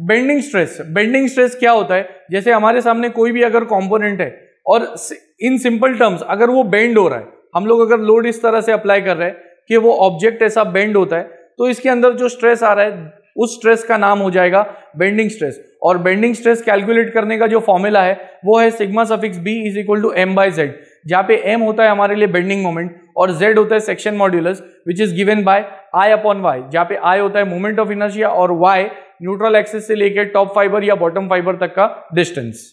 bending stress bending stress क्या होता है जैसे हमारे सामने कोई भी अगर कंपोनेंट है और इन सिंपल टर्म्स अगर वो बेंड हो रहा है हम लोग अगर लोड इस तरह से अप्लाई कर रहे हैं कि वो ऑब्जेक्ट ऐसा बेंड होता है तो इसके अंदर जो स्ट्रेस आ रहा है उस स्ट्रेस का नाम हो जाएगा बेंडिंग स्ट्रेस और बेंडिंग स्ट्रेस कैलकुलेट करने का जो फॉर्मूला है वो है sigma suffix B is equal to M by Z जहाँ पे एम होता है हमारे लिए बेंडिंग मोमेंट और जेड होता है section modulus which is given by I upon Y जहाँ पे आई होता है मोमेंट ऑफ इनर्शिया और वाई न्यूट्रल एक्सिस से लेकर टॉप फाइबर या बॉटम फाइबर तक का डिस्टेंस